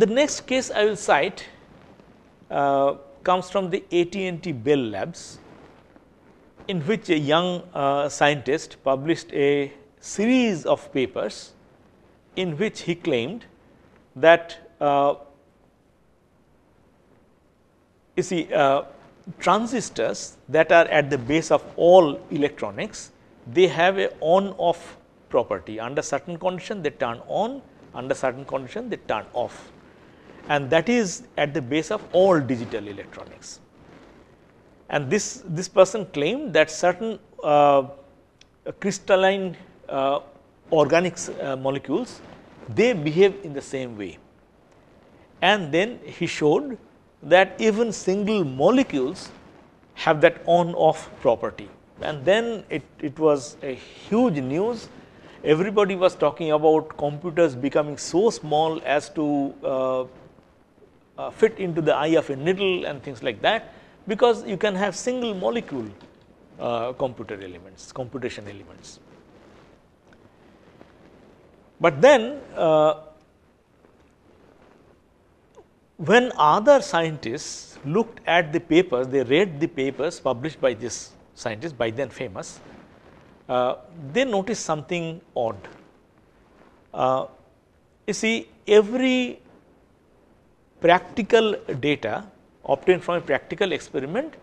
The next case I will cite uh, comes from the AT&T Bell Labs in which a young uh, scientist published a series of papers in which he claimed that uh, you see uh, transistors that are at the base of all electronics they have a on off property under certain condition they turn on under certain condition they turn off and that is at the base of all digital electronics. And this, this person claimed that certain uh, crystalline uh, organic uh, molecules, they behave in the same way. And then he showed that even single molecules have that on off property. And then it, it was a huge news everybody was talking about computers becoming so small as to uh, uh, fit into the eye of a needle and things like that because you can have single molecule uh, computer elements, computation elements. But then uh, when other scientists looked at the papers, they read the papers published by this scientist, by then famous, uh, they noticed something odd. Uh, you see every practical data obtained from a practical experiment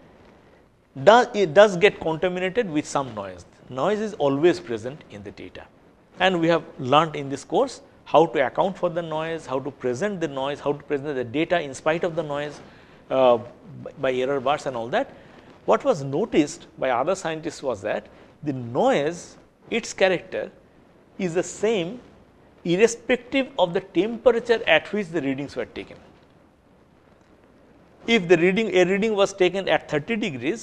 does it does get contaminated with some noise. Noise is always present in the data and we have learnt in this course how to account for the noise, how to present the noise, how to present the data in spite of the noise uh, by error bars and all that. What was noticed by other scientists was that the noise its character is the same irrespective of the temperature at which the readings were taken if the reading a reading was taken at 30 degrees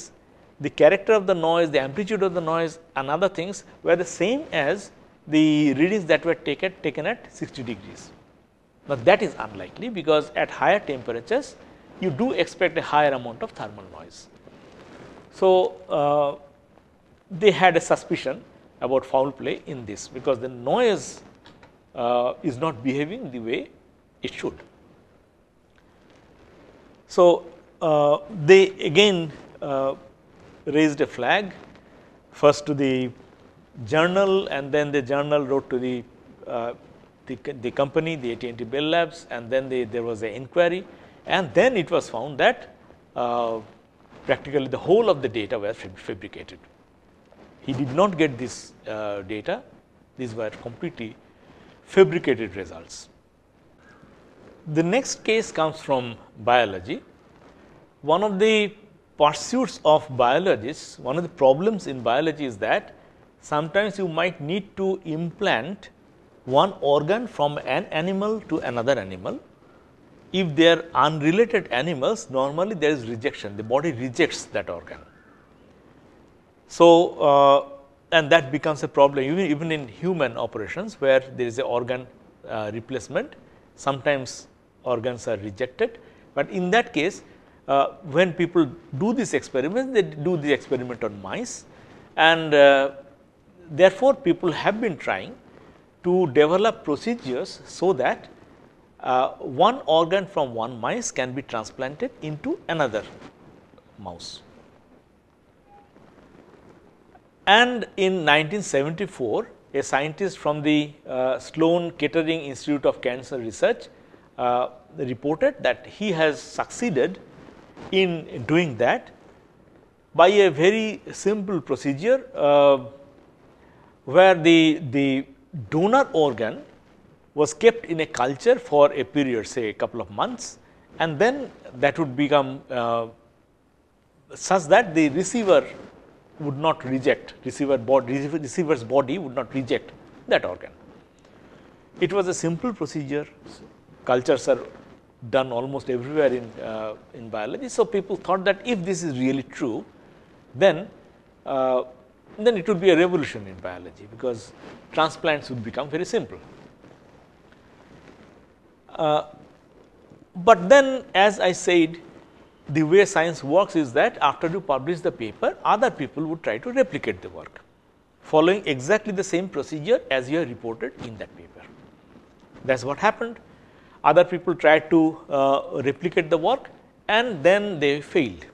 the character of the noise, the amplitude of the noise and other things were the same as the readings that were taken, taken at 60 degrees. Now, that is unlikely because at higher temperatures you do expect a higher amount of thermal noise. So, uh, they had a suspicion about foul play in this because the noise uh, is not behaving the way it should. So uh, they again uh, raised a flag first to the journal and then the journal wrote to the uh, the, the, company the AT&T Bell Labs and then they, there was an inquiry and then it was found that uh, practically the whole of the data were fabricated. He did not get this uh, data these were completely fabricated results. The next case comes from biology. One of the pursuits of biologists, one of the problems in biology is that sometimes you might need to implant one organ from an animal to another animal. If they are unrelated animals, normally there is rejection, the body rejects that organ. So, uh, and that becomes a problem even, even in human operations where there is a organ uh, replacement, sometimes organs are rejected. But in that case, uh, when people do this experiment, they do the experiment on mice and uh, therefore, people have been trying to develop procedures so that uh, one organ from one mice can be transplanted into another mouse. And in 1974, a scientist from the uh, Sloan Kettering Institute of Cancer Research uh, reported that he has succeeded in doing that by a very simple procedure uh, where the, the donor organ was kept in a culture for a period say a couple of months and then that would become uh, such that the receiver would not reject receiver body receiver's body would not reject that organ. It was a simple procedure cultures are done almost everywhere in, uh, in biology. So, people thought that if this is really true, then, uh, then it would be a revolution in biology because transplants would become very simple. Uh, but then as I said, the way science works is that after you publish the paper, other people would try to replicate the work following exactly the same procedure as you have reported in that paper. That is what happened other people tried to uh, replicate the work and then they failed.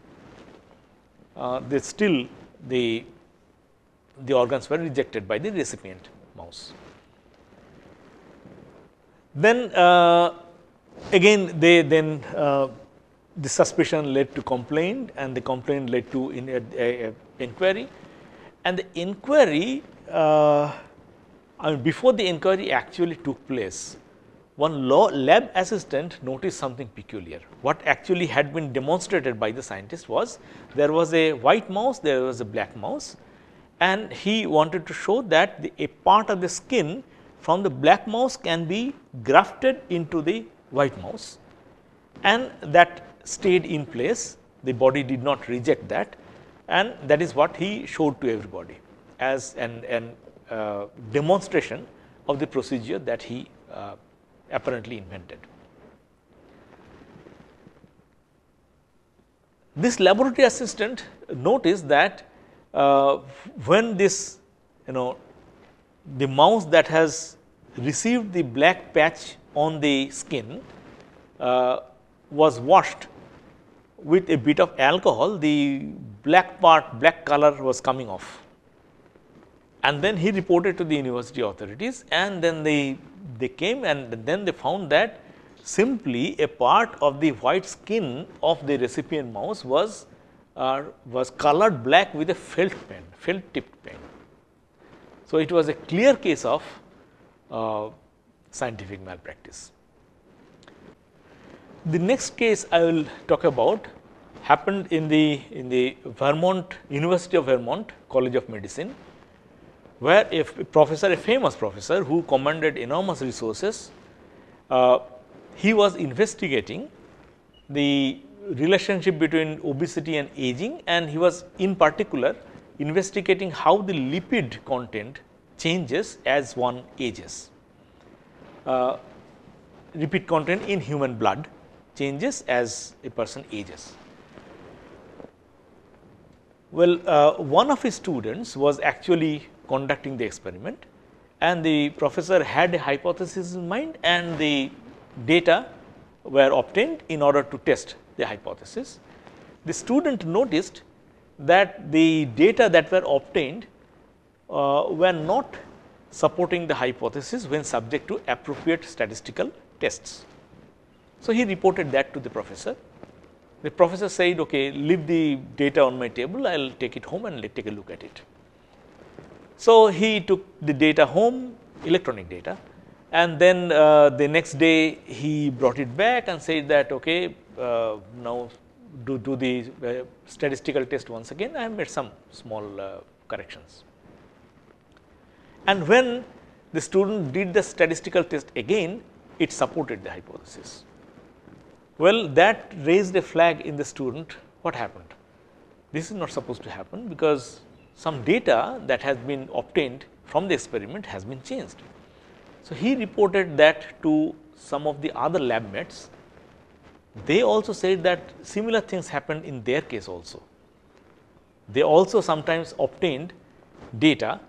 Uh, they still the, the organs were rejected by the recipient mouse. Then uh, again they then uh, the suspicion led to complaint and the complaint led to in a, a, a inquiry and the inquiry uh, I mean before the inquiry actually took place one lab assistant noticed something peculiar. What actually had been demonstrated by the scientist was there was a white mouse, there was a black mouse and he wanted to show that the, a part of the skin from the black mouse can be grafted into the white mouse and that stayed in place, the body did not reject that and that is what he showed to everybody as an, an uh, demonstration of the procedure that he uh, apparently invented. This laboratory assistant noticed that uh, when this you know the mouse that has received the black patch on the skin uh, was washed with a bit of alcohol the black part black color was coming off and then he reported to the university authorities and then they, they came and then they found that simply a part of the white skin of the recipient mouse was, uh, was colored black with a felt pen, felt tipped pen. So, it was a clear case of uh, scientific malpractice. The next case I will talk about happened in the, in the Vermont, University of Vermont College of Medicine where a professor, a famous professor who commanded enormous resources, uh, he was investigating the relationship between obesity and aging and he was in particular investigating how the lipid content changes as one ages. Uh, content in human blood changes as a person ages. Well, uh, one of his students was actually conducting the experiment and the professor had a hypothesis in mind and the data were obtained in order to test the hypothesis. The student noticed that the data that were obtained uh, were not supporting the hypothesis when subject to appropriate statistical tests. So, he reported that to the professor. The professor said, okay, leave the data on my table, I will take it home and take a look at it. So he took the data home, electronic data, and then uh, the next day he brought it back and said that okay, uh, now do, do the uh, statistical test once again. I made some small uh, corrections. And when the student did the statistical test again, it supported the hypothesis. Well, that raised a flag in the student. What happened? This is not supposed to happen because some data that has been obtained from the experiment has been changed. So, he reported that to some of the other lab mates. They also said that similar things happened in their case also. They also sometimes obtained data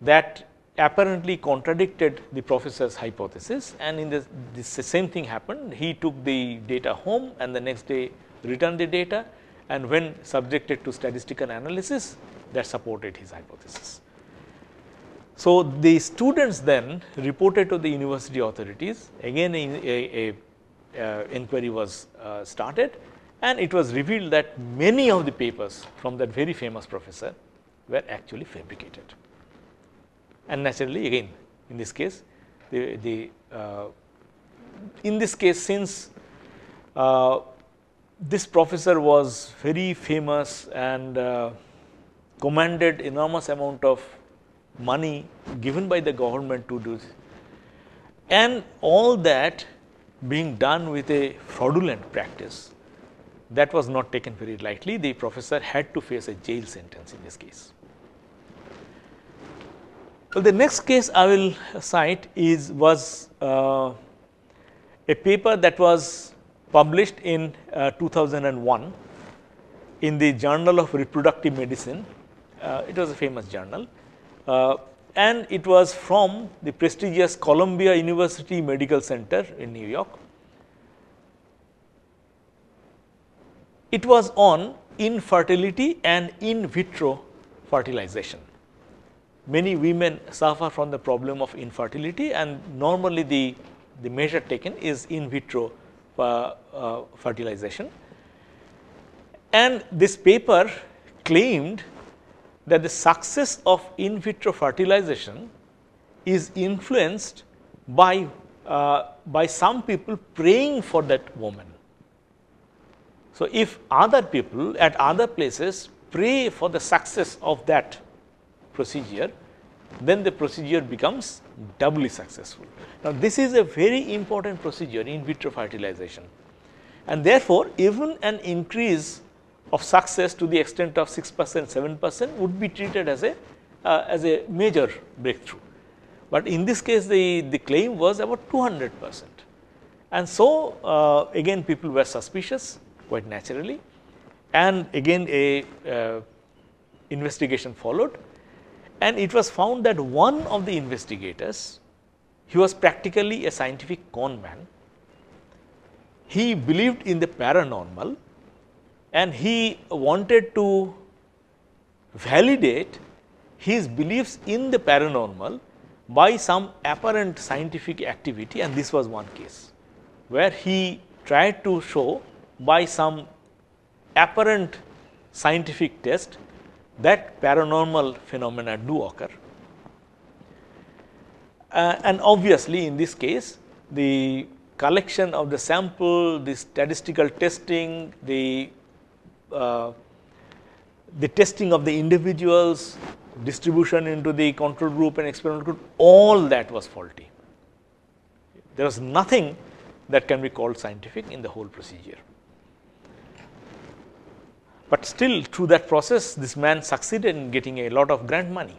that apparently contradicted the professor's hypothesis and in this, this same thing happened. He took the data home and the next day returned the data and when subjected to statistical analysis that supported his hypothesis. So, the students then reported to the university authorities again a, a, a uh, inquiry was uh, started and it was revealed that many of the papers from that very famous professor were actually fabricated. And naturally again in this case the, the uh, in this case since uh, this professor was very famous and uh, commanded enormous amount of money given by the government to do this. And all that being done with a fraudulent practice that was not taken very lightly. The professor had to face a jail sentence in this case. Well, the next case I will cite is was uh, a paper that was published in uh, 2001 in the Journal of Reproductive Medicine uh, it was a famous journal uh, and it was from the prestigious Columbia University Medical Center in New York. It was on infertility and in vitro fertilization. Many women suffer from the problem of infertility and normally the, the measure taken is in vitro uh, uh, fertilization. And this paper claimed that the success of in vitro fertilization is influenced by, uh, by some people praying for that woman. So, if other people at other places pray for the success of that procedure, then the procedure becomes doubly successful. Now, this is a very important procedure in vitro fertilization and therefore, even an increase of success to the extent of 6 percent, 7 percent would be treated as a, uh, as a major breakthrough. But in this case the, the claim was about 200 percent. And so, uh, again people were suspicious quite naturally and again a uh, investigation followed and it was found that one of the investigators, he was practically a scientific con man. He believed in the paranormal and he wanted to validate his beliefs in the paranormal by some apparent scientific activity and this was one case where he tried to show by some apparent scientific test that paranormal phenomena do occur. Uh, and obviously in this case the collection of the sample, the statistical testing, the uh, the testing of the individuals, distribution into the control group and experimental group, all that was faulty. There was nothing that can be called scientific in the whole procedure. But still through that process, this man succeeded in getting a lot of grant money.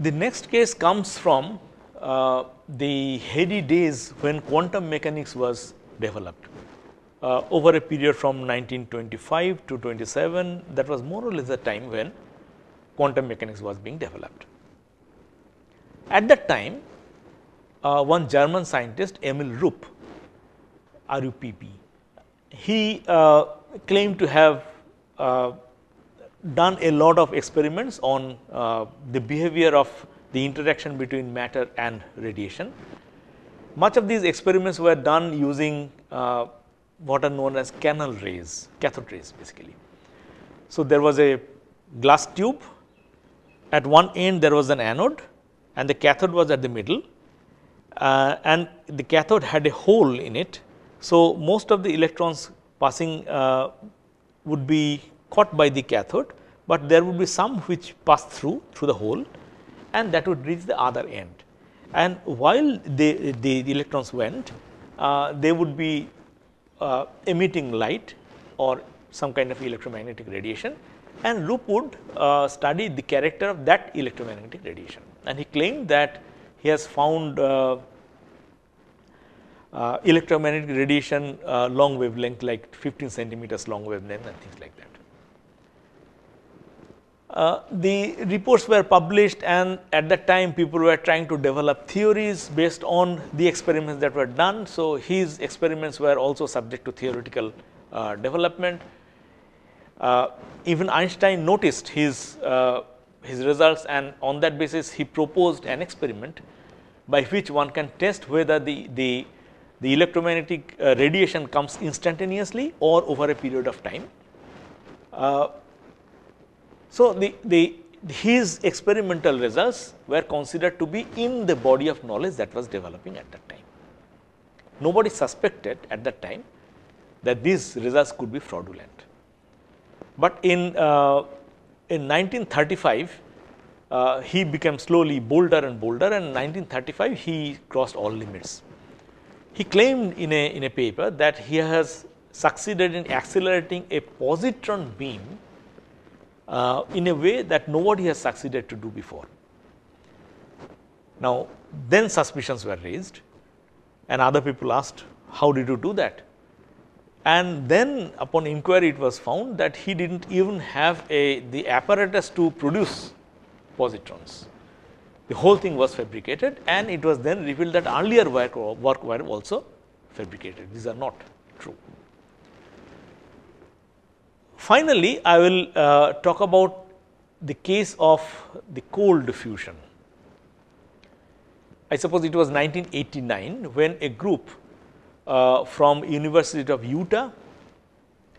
The next case comes from uh, the heady days when quantum mechanics was developed uh, over a period from 1925 to 27 that was more or less the time when quantum mechanics was being developed. At that time uh, one German scientist Emil Rupp RUPP he uh, claimed to have uh, done a lot of experiments on uh, the behavior of the interaction between matter and radiation. Much of these experiments were done using uh, what are known as canal rays, cathode rays basically. So, there was a glass tube at one end there was an anode and the cathode was at the middle uh, and the cathode had a hole in it. So, most of the electrons passing uh, would be caught by the cathode, but there would be some which pass through through the hole and that would reach the other end. And while the, the electrons went, uh, they would be uh, emitting light or some kind of electromagnetic radiation and Loop would uh, study the character of that electromagnetic radiation and he claimed that he has found uh, uh electromagnetic radiation uh, long wavelength like 15 centimeters long wavelength and things like that. Uh, the reports were published and at that time people were trying to develop theories based on the experiments that were done. So, his experiments were also subject to theoretical uh, development. Uh, even Einstein noticed his, uh, his results and on that basis he proposed an experiment by which one can test whether the, the, the electromagnetic uh, radiation comes instantaneously or over a period of time. So, the, the his experimental results were considered to be in the body of knowledge that was developing at that time. Nobody suspected at that time that these results could be fraudulent. But in, uh, in 1935, uh, he became slowly bolder and bolder and in 1935 he crossed all limits. He claimed in a, in a paper that he has succeeded in accelerating a positron beam uh, in a way that nobody has succeeded to do before. Now then suspicions were raised and other people asked how did you do that and then upon inquiry it was found that he did not even have a the apparatus to produce positrons. The whole thing was fabricated and it was then revealed that earlier work, work were also fabricated these are not. Finally, I will uh, talk about the case of the cold diffusion. I suppose it was 1989 when a group uh, from University of Utah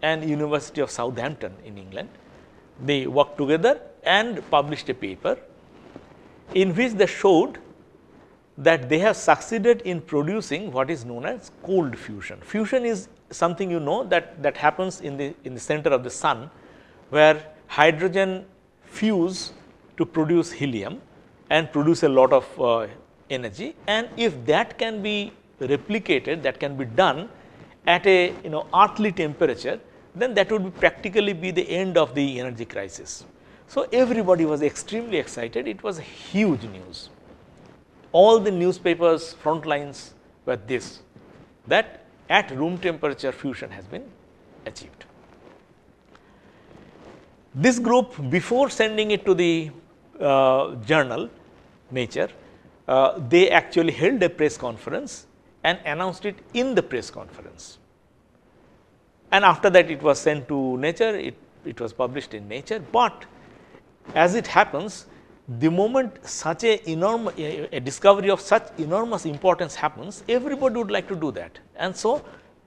and University of Southampton in England, they worked together and published a paper in which they showed that they have succeeded in producing what is known as cold fusion. Fusion is something you know that, that happens in the, in the center of the sun where hydrogen fuse to produce helium and produce a lot of uh, energy and if that can be replicated that can be done at a you know earthly temperature then that would practically be the end of the energy crisis. So, everybody was extremely excited it was huge news all the newspapers front lines were this that at room temperature fusion has been achieved. This group before sending it to the uh, journal Nature, uh, they actually held a press conference and announced it in the press conference. And after that it was sent to Nature, it, it was published in Nature, but as it happens the moment such a enormous a, a discovery of such enormous importance happens, everybody would like to do that. And so,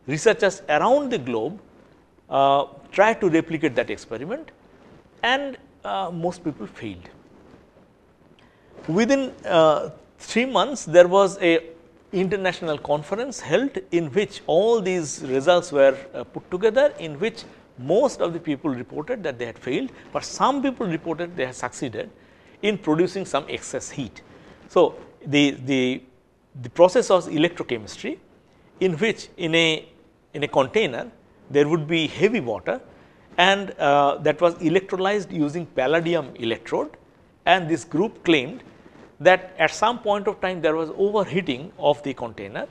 researchers around the globe uh, try to replicate that experiment and uh, most people failed. Within uh, 3 months, there was a international conference held in which all these results were uh, put together in which most of the people reported that they had failed, but some people reported they had succeeded in producing some excess heat. So, the, the, the process of electrochemistry in which in a, in a container there would be heavy water and uh, that was electrolyzed using palladium electrode and this group claimed that at some point of time there was overheating of the container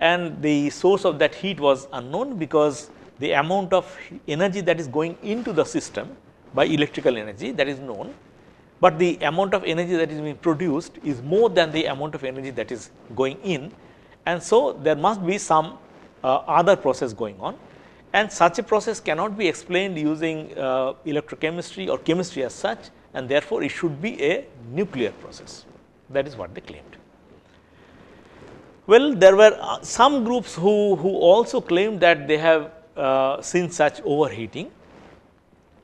and the source of that heat was unknown because the amount of energy that is going into the system by electrical energy that is known but the amount of energy that is being produced is more than the amount of energy that is going in and so there must be some uh, other process going on and such a process cannot be explained using uh, electrochemistry or chemistry as such and therefore it should be a nuclear process that is what they claimed. Well, there were uh, some groups who, who also claimed that they have uh, seen such overheating,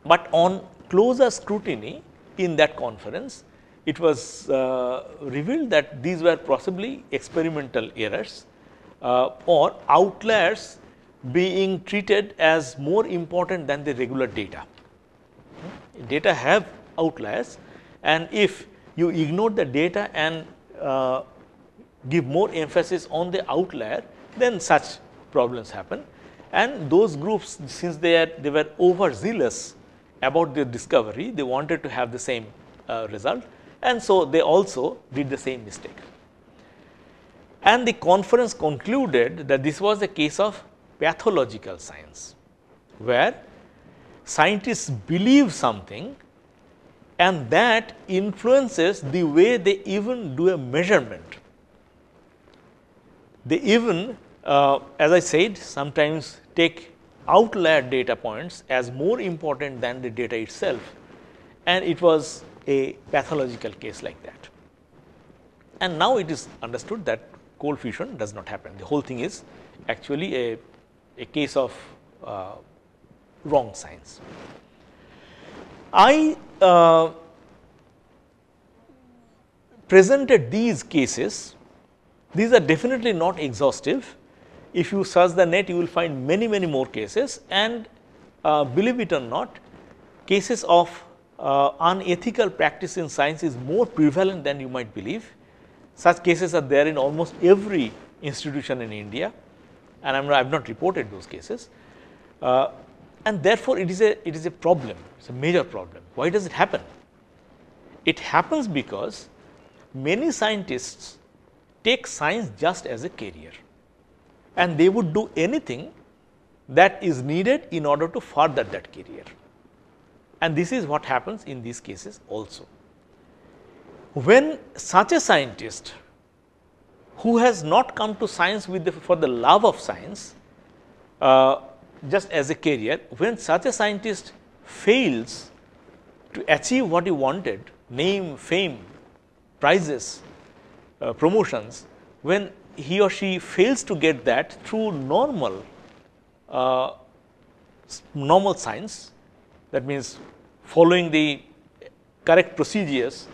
but on closer scrutiny in that conference, it was uh, revealed that these were possibly experimental errors uh, or outliers being treated as more important than the regular data. Hmm? Data have outliers and if you ignore the data and uh, give more emphasis on the outlier then such problems happen and those groups since they, are, they were overzealous about their discovery, they wanted to have the same uh, result and so they also did the same mistake. And the conference concluded that this was a case of pathological science, where scientists believe something and that influences the way they even do a measurement. They even, uh, as I said, sometimes take outlier data points as more important than the data itself and it was a pathological case like that. And now it is understood that cold fusion does not happen. The whole thing is actually a, a case of uh, wrong science. I uh, presented these cases. These are definitely not exhaustive if you search the net you will find many many more cases and uh, believe it or not cases of uh, unethical practice in science is more prevalent than you might believe. Such cases are there in almost every institution in India and I have not reported those cases. Uh, and therefore, it is a it is a problem, it is a major problem. Why does it happen? It happens because many scientists take science just as a career and they would do anything that is needed in order to further that career. And this is what happens in these cases also. When such a scientist who has not come to science with the, for the love of science uh, just as a career, when such a scientist fails to achieve what he wanted, name, fame, prizes, uh, promotions, when he or she fails to get that through normal uh, normal science that means following the correct procedures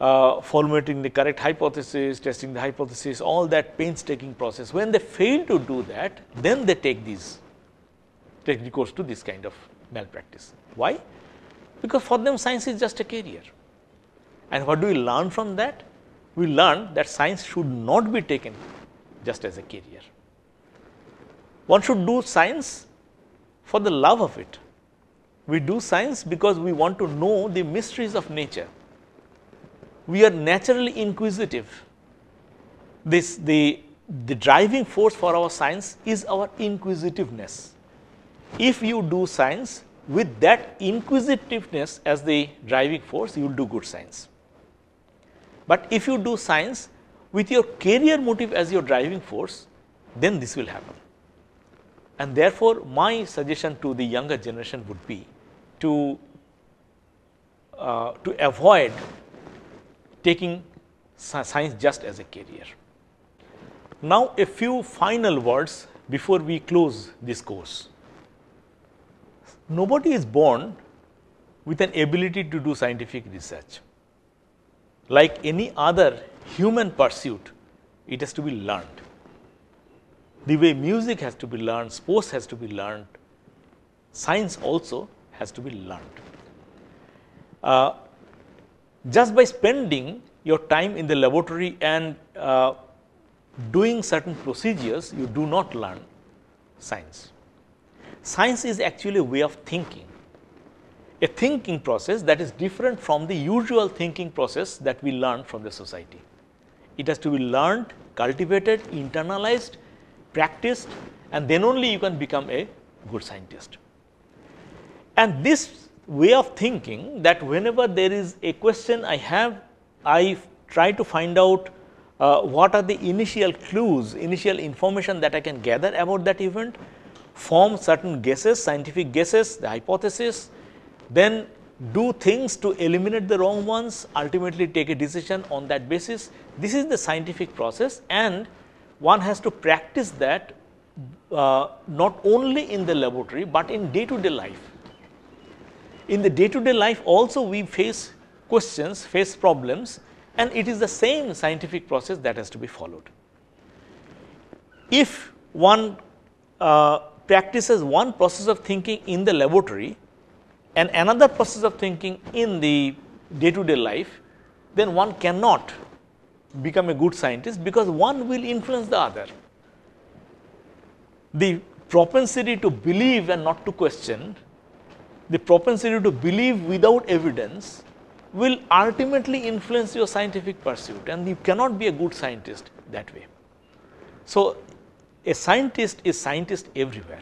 uh, formulating the correct hypothesis testing the hypothesis all that painstaking process when they fail to do that then they take these take recourse to this kind of malpractice why because for them science is just a career and what do we learn from that we learn that science should not be taken just as a career. One should do science for the love of it. We do science because we want to know the mysteries of nature. We are naturally inquisitive. This, the, the driving force for our science is our inquisitiveness. If you do science with that inquisitiveness as the driving force, you will do good science. But if you do science with your career motive as your driving force, then this will happen. And therefore, my suggestion to the younger generation would be to, uh, to avoid taking science just as a career. Now, a few final words before we close this course. Nobody is born with an ability to do scientific research like any other human pursuit, it has to be learned. The way music has to be learned, sports has to be learned, science also has to be learned. Uh, just by spending your time in the laboratory and uh, doing certain procedures, you do not learn science. Science is actually a way of thinking a thinking process that is different from the usual thinking process that we learn from the society. It has to be learned, cultivated, internalized, practiced and then only you can become a good scientist. And this way of thinking that whenever there is a question I have, I try to find out uh, what are the initial clues, initial information that I can gather about that event, form certain guesses, scientific guesses, the hypothesis, then do things to eliminate the wrong ones, ultimately take a decision on that basis. This is the scientific process and one has to practice that uh, not only in the laboratory, but in day to day life. In the day to day life also we face questions, face problems and it is the same scientific process that has to be followed. If one uh, practices one process of thinking in the laboratory, and another process of thinking in the day to day life, then one cannot become a good scientist because one will influence the other. The propensity to believe and not to question, the propensity to believe without evidence will ultimately influence your scientific pursuit and you cannot be a good scientist that way. So, a scientist is scientist everywhere.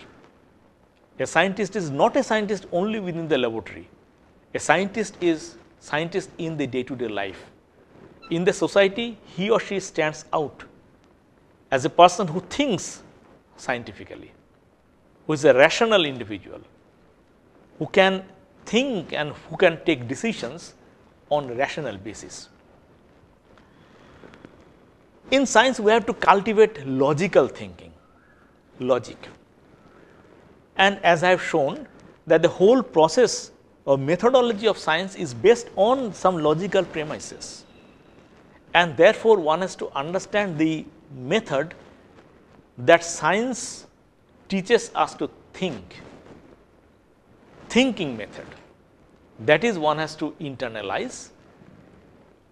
A scientist is not a scientist only within the laboratory. A scientist is scientist in the day-to-day -day life. In the society, he or she stands out as a person who thinks scientifically, who is a rational individual, who can think and who can take decisions on rational basis. In science, we have to cultivate logical thinking, logic and as I have shown that the whole process or methodology of science is based on some logical premises and therefore one has to understand the method that science teaches us to think, thinking method that is one has to internalize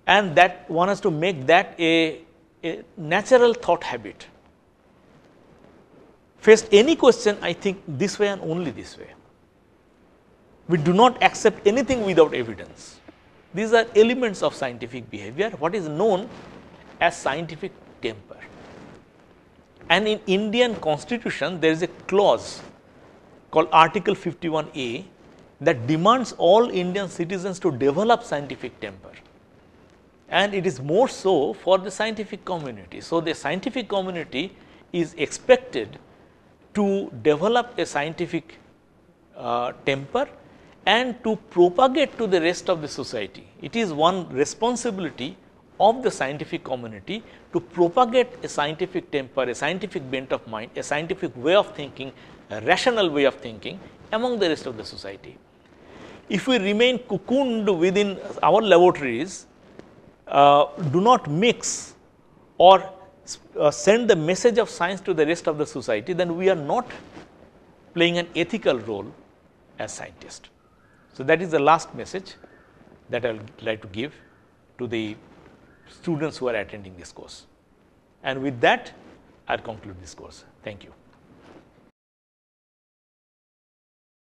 and that one has to make that a, a natural thought habit faced any question I think this way and only this way. We do not accept anything without evidence. These are elements of scientific behavior what is known as scientific temper. And in Indian constitution there is a clause called article 51A that demands all Indian citizens to develop scientific temper and it is more so for the scientific community. So, the scientific community is expected to develop a scientific uh, temper and to propagate to the rest of the society. It is one responsibility of the scientific community to propagate a scientific temper, a scientific bent of mind, a scientific way of thinking, a rational way of thinking among the rest of the society. If we remain cocooned within our laboratories, uh, do not mix or uh, send the message of science to the rest of the society, then we are not playing an ethical role as scientists. So, that is the last message that I would like to give to the students who are attending this course. And with that, I will conclude this course. Thank you.